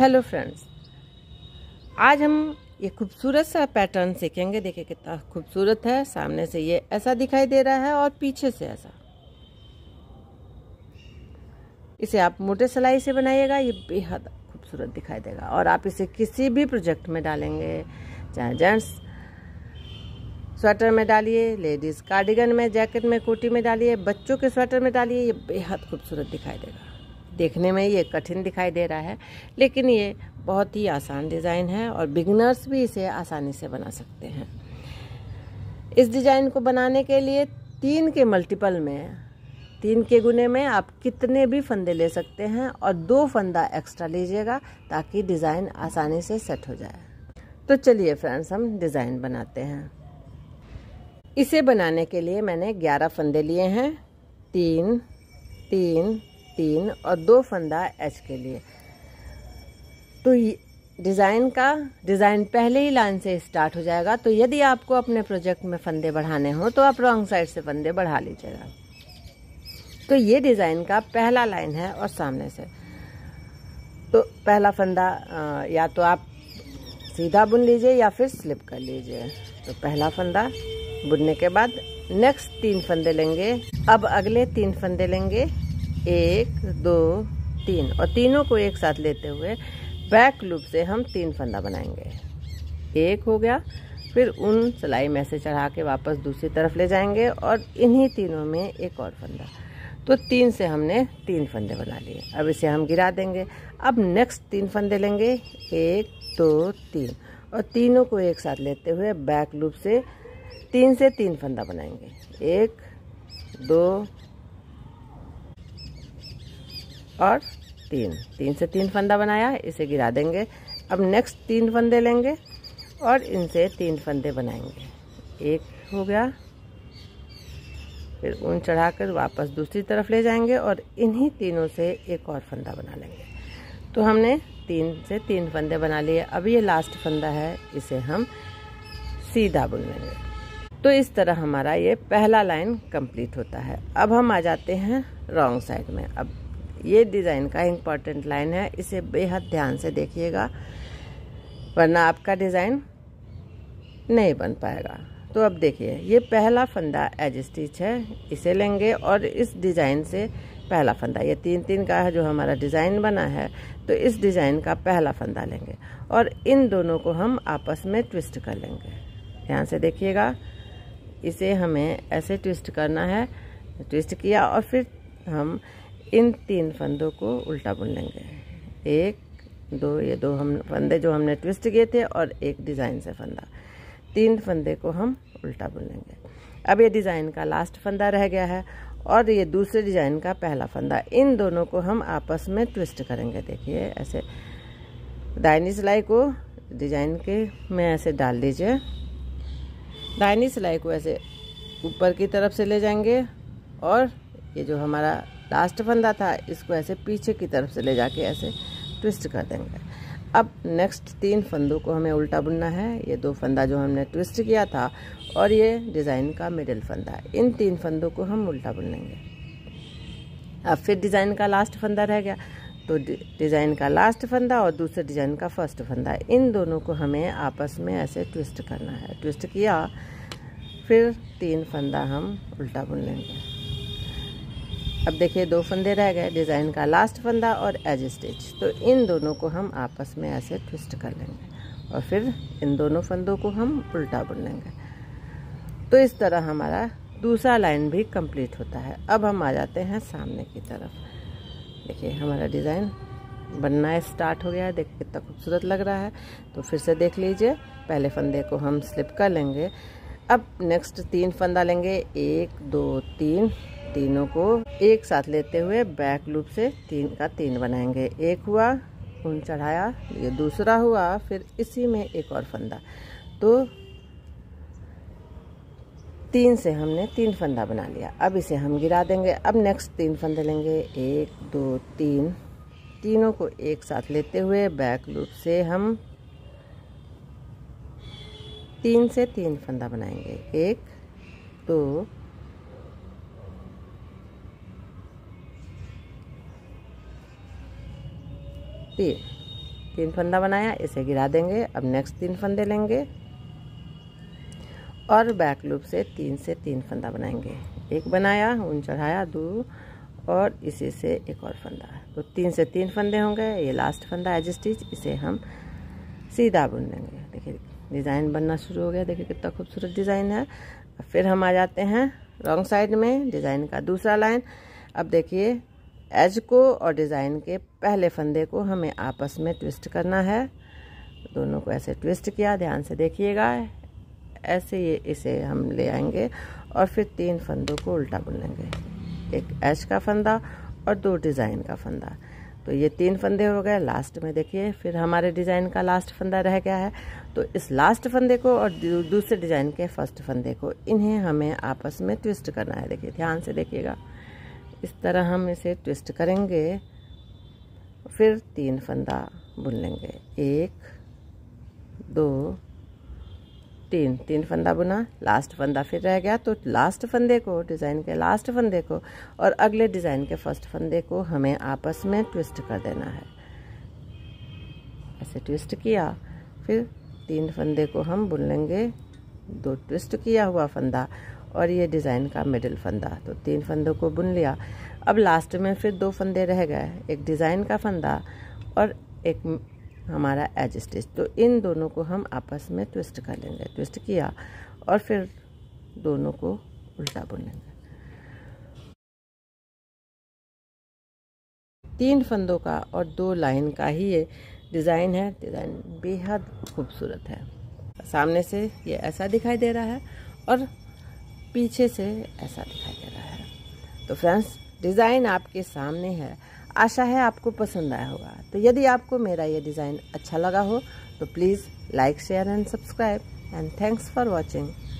hello friends आज हम ये खूबसूरत सा पैटर्न सीखेंगे देखिए कितना खूबसूरत है सामने से ये ऐसा दिखाई दे रहा है और पीछे से ऐसा इसे आप मोटे सिलाई से बनाइएगा ये बेहद खूबसूरत दिखाई देगा और आप इसे किसी भी प्रोजेक्ट में डालेंगे चाहे जेंट्स स्वेटर में डालिए लेडीज़ कार्डिगन में जैकेट में कोटी में डालिए बच्चों के स्वेटर में डालिए ये बेहद खूबसूरत दिखाई देगा देखने में ये कठिन दिखाई दे रहा है लेकिन ये बहुत ही आसान डिज़ाइन है और बिगनर्स भी इसे आसानी से बना सकते हैं इस डिज़ाइन को बनाने के लिए तीन के मल्टीपल में तीन के गुने में आप कितने भी फंदे ले सकते हैं और दो फंदा एक्स्ट्रा लीजिएगा ताकि डिज़ाइन आसानी से सेट हो जाए तो चलिए फ्रेंड्स हम डिज़ाइन बनाते हैं इसे बनाने के लिए मैंने ग्यारह फंदे लिए हैं तीन तीन तीन और दो फंदा एच के लिए तो डिज़ाइन का डिज़ाइन पहले ही लाइन से स्टार्ट हो जाएगा तो यदि आपको अपने प्रोजेक्ट में फंदे बढ़ाने हो तो आप रॉन्ग साइड से फंदे बढ़ा लीजिएगा तो ये डिज़ाइन का पहला लाइन है और सामने से तो पहला फंदा या तो आप सीधा बुन लीजिए या फिर स्लिप कर लीजिए तो पहला फंदा बुनने के बाद नेक्स्ट तीन फंदे लेंगे अब अगले तीन फंदे लेंगे एक दो तीन और तीनों को एक साथ लेते हुए बैक लूप से हम तीन फंदा बनाएंगे एक हो गया फिर उन सिलाई में से चढ़ा के वापस दूसरी तरफ ले जाएंगे और इन्हीं तीनों में एक और फंदा तो तीन से हमने तीन फंदे बना लिए अब इसे हम गिरा देंगे अब नेक्स्ट तीन फंदे लेंगे एक दो तीन और तीनों को एक साथ लेते हुए बैक लूप से तीन से तीन फंदा बनाएंगे एक दो और तीन तीन से तीन फंदा बनाया इसे गिरा देंगे अब नेक्स्ट तीन फंदे लेंगे और इनसे तीन फंदे बनाएंगे एक हो गया फिर ऊन चढ़ाकर वापस दूसरी तरफ ले जाएंगे और इन्हीं तीनों से एक और फंदा बना लेंगे तो हमने तीन से तीन फंदे बना लिए अब ये लास्ट फंदा है इसे हम सीधा बुन लेंगे तो इस तरह हमारा ये पहला लाइन कंप्लीट होता है अब हम आ जाते हैं रॉन्ग साइड में अब ये डिज़ाइन का इम्पॉर्टेंट लाइन है इसे बेहद ध्यान से देखिएगा वरना आपका डिज़ाइन नहीं बन पाएगा तो अब देखिए ये पहला फंदा एज स्टिच है इसे लेंगे और इस डिज़ाइन से पहला फंदा ये तीन तीन का है जो हमारा डिज़ाइन बना है तो इस डिज़ाइन का पहला फंदा लेंगे और इन दोनों को हम आपस में ट्विस्ट कर लेंगे ध्यान से देखिएगा इसे हमें ऐसे ट्विस्ट करना है ट्विस्ट किया और फिर हम इन तीन फंदों को उल्टा बुन लेंगे एक दो ये दो हम फंदे जो हमने ट्विस्ट किए थे और एक डिज़ाइन से फंदा तीन फंदे को हम उल्टा बुन लेंगे अब ये डिज़ाइन का लास्ट फंदा रह गया है और ये दूसरे डिज़ाइन का पहला फंदा इन दोनों को हम आपस में ट्विस्ट करेंगे देखिए ऐसे दाइनी सिलाई को डिजाइन के में ऐसे डाल दीजिए दाइनी सिलाई को ऐसे ऊपर की तरफ से ले जाएंगे और ये जो हमारा लास्ट फंदा था इसको ऐसे पीछे की तरफ से ले जाके ऐसे ट्विस्ट कर देंगे अब नेक्स्ट तीन फंदों को हमें उल्टा बुनना है ये दो फंदा जो हमने ट्विस्ट किया था और ये डिज़ाइन का मिडिल फंदा है इन तीन फंदों को हम उल्टा बुन लेंगे अब फिर डिज़ाइन का लास्ट फंदा रह गया तो डिज़ाइन का लास्ट फंदा और दूसरे डिज़ाइन का फर्स्ट फंदा इन दोनों को हमें आपस में ऐसे ट्विस्ट करना है ट्विस्ट किया फिर तीन फंदा हम उल्टा बुन लेंगे अब देखिए दो फंदे रह गए डिज़ाइन का लास्ट फंदा और एज स्टिच तो इन दोनों को हम आपस में ऐसे ट्विस्ट कर लेंगे और फिर इन दोनों फंदों को हम उल्टा बुन लेंगे तो इस तरह हमारा दूसरा लाइन भी कंप्लीट होता है अब हम आ जाते हैं सामने की तरफ देखिए हमारा डिज़ाइन बनना स्टार्ट हो गया है देख कितना खूबसूरत लग रहा है तो फिर से देख लीजिए पहले फंदे को हम स्लिप कर लेंगे अब नेक्स्ट तीन फंदा लेंगे एक दो तीन तीनों को एक साथ लेते हुए बैक लूप से तीन का तीन बनाएंगे एक हुआ उन चढ़ाया ये दूसरा हुआ फिर इसी में एक और फंदा तो तीन से हमने तीन फंदा बना लिया अब इसे हम गिरा देंगे अब नेक्स्ट तीन फंदे लेंगे एक दो तीन तीनों को एक साथ लेते हुए बैक लूप से हम तीन से तीन फंदा बनाएंगे एक दो बढ़ती तीन फंदा बनाया इसे गिरा देंगे अब नेक्स्ट तीन फंदे लेंगे और बैक लूप से तीन से तीन फंदा बनाएंगे एक बनाया ऊन चढ़ाया दो और इसी से एक और फंदा तो तीन से तीन फंदे होंगे ये लास्ट फंदा एज स्टिच इसे हम सीधा बुन लेंगे देखिए डिज़ाइन बनना शुरू हो गया देखिए कितना खूबसूरत डिज़ाइन है फिर हम आ जाते हैं रॉन्ग साइड में डिज़ाइन का दूसरा लाइन अब देखिए एज को और डिज़ाइन के पहले फंदे को हमें आपस में ट्विस्ट करना है दोनों को ऐसे ट्विस्ट किया ध्यान से देखिएगा ऐसे ये इसे हम ले आएंगे और फिर तीन फंदों को उल्टा बुनेंगे एक एच का फंदा और दो डिज़ाइन का फंदा तो ये तीन फंदे हो गए लास्ट में देखिए फिर हमारे डिज़ाइन का लास्ट फंदा रह गया है तो इस लास्ट फंदे को और दूसरे डिज़ाइन के फर्स्ट फंदे को इन्हें हमें आपस में ट्विस्ट करना है देखिए ध्यान से देखिएगा इस तरह हम इसे ट्विस्ट करेंगे फिर तीन फंदा बुन लेंगे एक दो तीन तीन फंदा बुना लास्ट फंदा फिर रह गया तो लास्ट फंदे को डिज़ाइन के लास्ट फंदे को और अगले डिज़ाइन के फर्स्ट फंदे को हमें आपस में ट्विस्ट कर देना है ऐसे ट्विस्ट किया फिर तीन फंदे को हम बुन लेंगे दो ट्विस्ट किया हुआ फंदा और ये डिज़ाइन का मिडिल फंदा तो तीन फंदों को बुन लिया अब लास्ट में फिर दो फंदे रह गए एक डिज़ाइन का फंदा और एक हमारा एज स्टिच तो इन दोनों को हम आपस में ट्विस्ट कर लेंगे ट्विस्ट किया और फिर दोनों को उल्टा बुन लेंगे तीन फंदों का और दो लाइन का ही ये डिज़ाइन है डिज़ाइन बेहद खूबसूरत है सामने से ये ऐसा दिखाई दे रहा है और पीछे से ऐसा दिखाई दे रहा है तो फ्रेंड्स डिज़ाइन आपके सामने है आशा है आपको पसंद आया होगा तो यदि आपको मेरा ये डिज़ाइन अच्छा लगा हो तो please like share and subscribe and thanks for watching